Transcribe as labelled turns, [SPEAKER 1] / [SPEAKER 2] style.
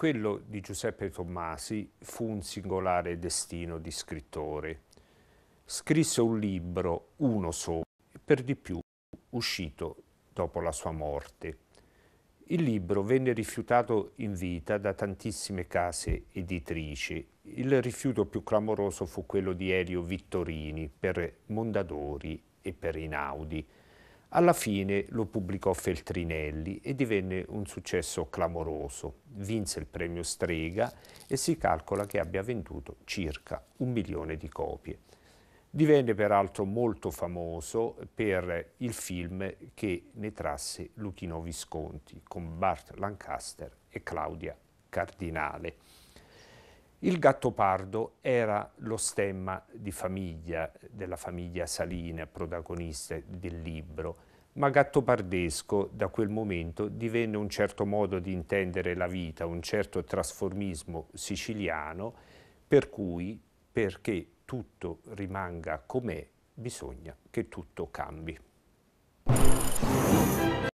[SPEAKER 1] Quello di Giuseppe Tommasi fu un singolare destino di scrittore. Scrisse un libro, uno solo, per di più uscito dopo la sua morte. Il libro venne rifiutato in vita da tantissime case editrici. Il rifiuto più clamoroso fu quello di Elio Vittorini per Mondadori e per Inaudi alla fine lo pubblicò Feltrinelli e divenne un successo clamoroso. Vinse il premio Strega e si calcola che abbia venduto circa un milione di copie. Divenne peraltro molto famoso per il film che ne trasse Luchino Visconti con Bart Lancaster e Claudia Cardinale. Il Gattopardo era lo stemma di famiglia, della famiglia Salina, protagonista del libro, ma gattopardesco da quel momento divenne un certo modo di intendere la vita, un certo trasformismo siciliano, per cui perché tutto rimanga com'è bisogna che tutto cambi.